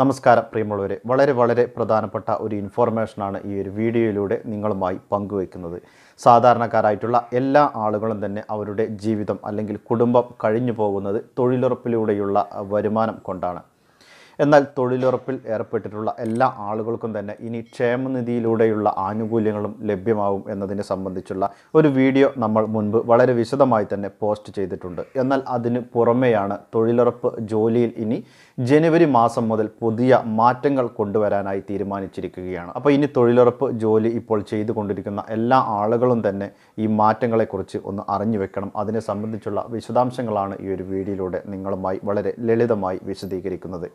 നമസ്കാരം പ്രിയമുള്ളവരെ വളരെ വളരെ പ്രധാനപ്പെട്ട ഒരു ഇൻഫോർമേഷനാണ് ഈ ഒരു വീഡിയോയിലൂടെ നിങ്ങളുമായി പങ്കുവയ്ക്കുന്നത് സാധാരണക്കാരായിട്ടുള്ള എല്ലാ ആളുകളും തന്നെ അവരുടെ ജീവിതം അല്ലെങ്കിൽ കുടുംബം കഴിഞ്ഞു പോകുന്നത് തൊഴിലുറപ്പിലൂടെയുള്ള വരുമാനം കൊണ്ടാണ് എന്നാൽ തൊഴിലുറപ്പിൽ ഏർപ്പെട്ടിട്ടുള്ള എല്ലാ ആളുകൾക്കും തന്നെ ഇനി ക്ഷേമനിധിയിലൂടെയുള്ള ആനുകൂല്യങ്ങളും ലഭ്യമാവും എന്നതിനെ സംബന്ധിച്ചുള്ള ഒരു വീഡിയോ നമ്മൾ മുൻപ് വളരെ വിശദമായി തന്നെ പോസ്റ്റ് ചെയ്തിട്ടുണ്ട് എന്നാൽ അതിന് പുറമെയാണ് തൊഴിലുറപ്പ് ജോലിയിൽ ഇനി ജനുവരി മാസം മുതൽ പുതിയ മാറ്റങ്ങൾ കൊണ്ടുവരാനായി തീരുമാനിച്ചിരിക്കുകയാണ് അപ്പോൾ ഇനി തൊഴിലുറപ്പ് ജോലി ഇപ്പോൾ ചെയ്തുകൊണ്ടിരിക്കുന്ന എല്ലാ ആളുകളും തന്നെ ഈ മാറ്റങ്ങളെക്കുറിച്ച് ഒന്ന് അറിഞ്ഞു വെക്കണം അതിനെ സംബന്ധിച്ചുള്ള വിശദാംശങ്ങളാണ് ഈ ഒരു വീഡിയോയിലൂടെ നിങ്ങളുമായി വളരെ ലളിതമായി വിശദീകരിക്കുന്നത്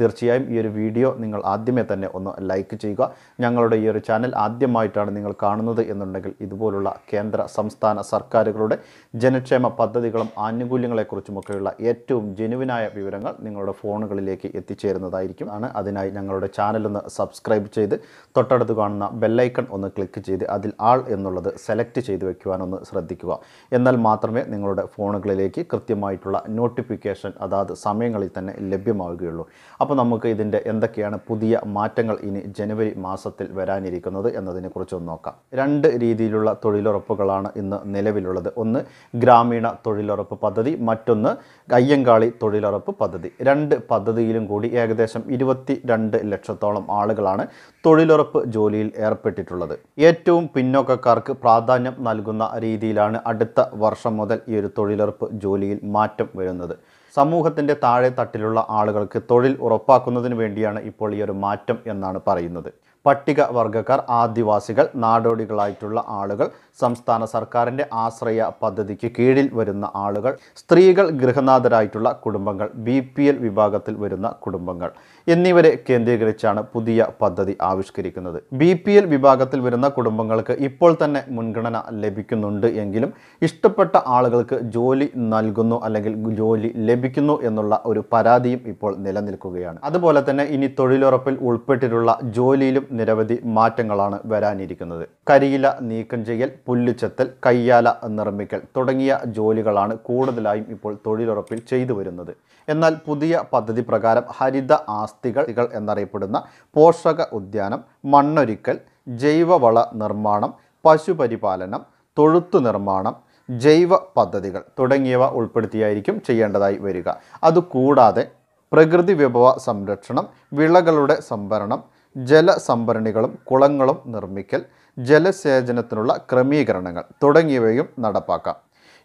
തീർച്ചയായും ഈ ഒരു വീഡിയോ നിങ്ങൾ ആദ്യമേ തന്നെ ഒന്ന് ലൈക്ക് ചെയ്യുക ഞങ്ങളുടെ ഈ ഒരു ചാനൽ ആദ്യമായിട്ടാണ് നിങ്ങൾ കാണുന്നത് എന്നുണ്ടെങ്കിൽ ഇതുപോലുള്ള കേന്ദ്ര സംസ്ഥാന സർക്കാരുകളുടെ ജനക്ഷേമ പദ്ധതികളും ആനുകൂല്യങ്ങളെക്കുറിച്ചുമൊക്കെയുള്ള ഏറ്റവും ജനുവിനായ വിവരങ്ങൾ നിങ്ങളുടെ ഫോണുകളിലേക്ക് എത്തിച്ചേരുന്നതായിരിക്കും ആണ് അതിനായി ഞങ്ങളുടെ ചാനലൊന്ന് സബ്സ്ക്രൈബ് ചെയ്ത് തൊട്ടടുത്ത് കാണുന്ന ബെല്ലൈക്കൺ ഒന്ന് ക്ലിക്ക് ചെയ്ത് അതിൽ ആൾ എന്നുള്ളത് സെലക്ട് ചെയ്ത് വയ്ക്കുവാനൊന്ന് ശ്രദ്ധിക്കുക എന്നാൽ മാത്രമേ നിങ്ങളുടെ ഫോണുകളിലേക്ക് കൃത്യമായിട്ടുള്ള നോട്ടിഫിക്കേഷൻ അതാത് സമയങ്ങളിൽ തന്നെ ലഭ്യമാവുകയുള്ളൂ അപ്പോൾ നമുക്ക് ഇതിൻ്റെ എന്തൊക്കെയാണ് പുതിയ മാറ്റങ്ങൾ ഇനി ജനുവരി മാസത്തിൽ വരാനിരിക്കുന്നത് കുറിച്ചൊന്ന് നോക്കാം രണ്ട് രീതിയിലുള്ള തൊഴിലുറപ്പുകളാണ് ഇന്ന് നിലവിലുള്ളത് ഒന്ന് ഗ്രാമീണ തൊഴിലുറപ്പ് പദ്ധതി മറ്റൊന്ന് അയ്യങ്കാളി തൊഴിലുറപ്പ് പദ്ധതി രണ്ട് പദ്ധതിയിലും കൂടി ഏകദേശം ഇരുപത്തി രണ്ട് ലക്ഷത്തോളം ആളുകളാണ് തൊഴിലുറപ്പ് ജോലിയിൽ ഏർപ്പെട്ടിട്ടുള്ളത് ഏറ്റവും പിന്നോക്കക്കാർക്ക് പ്രാധാന്യം നൽകുന്ന രീതിയിലാണ് അടുത്ത വർഷം മുതൽ ഈ ഒരു തൊഴിലുറപ്പ് ജോലിയിൽ മാറ്റം വരുന്നത് സമൂഹത്തിൻ്റെ താഴെ തട്ടിലുള്ള ആളുകൾക്ക് തൊഴിൽ ഉറപ്പാക്കുന്നതിന് വേണ്ടിയാണ് ഇപ്പോൾ ഈ ഒരു മാറ്റം എന്നാണ് പറയുന്നത് പട്ടിക വർഗക്കാർ ആദിവാസികൾ നാടോടികളായിട്ടുള്ള ആളുകൾ സംസ്ഥാന സർക്കാരിൻ്റെ ആശ്രയ പദ്ധതിക്ക് കീഴിൽ വരുന്ന ആളുകൾ സ്ത്രീകൾ ഗൃഹനാഥരായിട്ടുള്ള കുടുംബങ്ങൾ ബി വിഭാഗത്തിൽ വരുന്ന കുടുംബങ്ങൾ എന്നിവരെ കേന്ദ്രീകരിച്ചാണ് പുതിയ പദ്ധതി ആവിഷ്കരിക്കുന്നത് ബി പി എൽ വിഭാഗത്തിൽ വരുന്ന കുടുംബങ്ങൾക്ക് ഇപ്പോൾ തന്നെ മുൻഗണന ലഭിക്കുന്നുണ്ട് എങ്കിലും ഇഷ്ടപ്പെട്ട ആളുകൾക്ക് ജോലി നൽകുന്നു അല്ലെങ്കിൽ ജോലി ലഭിക്കുന്നു എന്നുള്ള ഒരു പരാതിയും ഇപ്പോൾ നിലനിൽക്കുകയാണ് അതുപോലെ തന്നെ ഇനി തൊഴിലുറപ്പിൽ ഉൾപ്പെട്ടിട്ടുള്ള ജോലിയിലും നിരവധി മാറ്റങ്ങളാണ് വരാനിരിക്കുന്നത് കരിയില നീക്കം ചെയ്യൽ പുല്ലുചെത്തൽ കയ്യാല നിർമ്മിക്കൽ തുടങ്ങിയ ജോലികളാണ് കൂടുതലായും ഇപ്പോൾ തൊഴിലുറപ്പിൽ ചെയ്തു വരുന്നത് എന്നാൽ പുതിയ പദ്ധതി പ്രകാരം ഹരിത ആസ് ആസ്തികൾ എന്നറിയപ്പെടുന്ന പോഷക ഉദ്യാനം മണ്ണൊരിക്കൽ ജൈവവള നിർമ്മാണം പശുപരിപാലനം തൊഴുത്തു നിർമ്മാണം ജൈവ പദ്ധതികൾ തുടങ്ങിയവ ഉൾപ്പെടുത്തിയായിരിക്കും ചെയ്യേണ്ടതായി വരിക അതുകൂടാതെ പ്രകൃതി വിഭവ സംരക്ഷണം വിളകളുടെ സംഭരണം ജലസംഭരണികളും കുളങ്ങളും നിർമ്മിക്കൽ ജലസേചനത്തിനുള്ള ക്രമീകരണങ്ങൾ തുടങ്ങിയവയും നടപ്പാക്കാം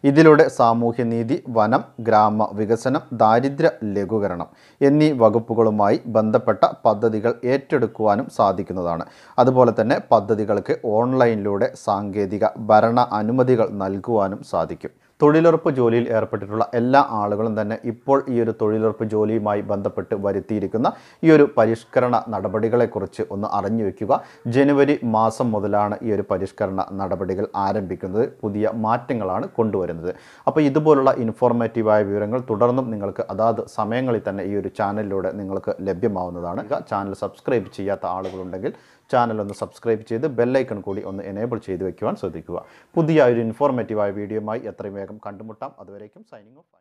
ഇതിലൂടെ സാമൂഹ്യനീതി വനം ഗ്രാമ വികസനം ദാരിദ്ര്യ ലഘൂകരണം എന്നീ വകുപ്പുകളുമായി ബന്ധപ്പെട്ട പദ്ധതികൾ ഏറ്റെടുക്കുവാനും സാധിക്കുന്നതാണ് അതുപോലെ തന്നെ പദ്ധതികൾക്ക് ഓൺലൈനിലൂടെ സാങ്കേതിക ഭരണ അനുമതികൾ നൽകുവാനും സാധിക്കും തൊഴിലുറപ്പ് ജോലിയിൽ ഏർപ്പെട്ടിട്ടുള്ള എല്ലാ ആളുകളും തന്നെ ഇപ്പോൾ ഈ ഒരു തൊഴിലുറപ്പ് ജോലിയുമായി ബന്ധപ്പെട്ട് വരുത്തിയിരിക്കുന്ന ഈ ഒരു പരിഷ്കരണ നടപടികളെക്കുറിച്ച് ഒന്ന് അറിഞ്ഞു വയ്ക്കുക ജനുവരി മാസം മുതലാണ് ഈ ഒരു പരിഷ്കരണ നടപടികൾ ആരംഭിക്കുന്നത് പുതിയ മാറ്റങ്ങളാണ് കൊണ്ടുവരുന്നത് അപ്പോൾ ഇതുപോലുള്ള ഇൻഫോർമേറ്റീവായ വിവരങ്ങൾ തുടർന്നും നിങ്ങൾക്ക് അതാത് സമയങ്ങളിൽ തന്നെ ഈ ഒരു ചാനലിലൂടെ നിങ്ങൾക്ക് ലഭ്യമാവുന്നതാണ് ചാനൽ സബ്സ്ക്രൈബ് ചെയ്യാത്ത ആളുകളുണ്ടെങ്കിൽ ചാനൽ ഒന്ന് സബ്സ്ക്രൈബ് ചെയ്ത് ബെല്ലൈക്കൺ കൂടി ഒന്ന് എനേബിൾ ചെയ്ത് വയ്ക്കുവാൻ ശ്രദ്ധിക്കുക പുതിയ ഒരു ഇൻഫോർമേറ്റീവായ വീഡിയോയുമായി എത്രയും വേഗം കണ്ടുമുട്ടാം അതുവരേക്കും സൈനിങ് ഓഫ്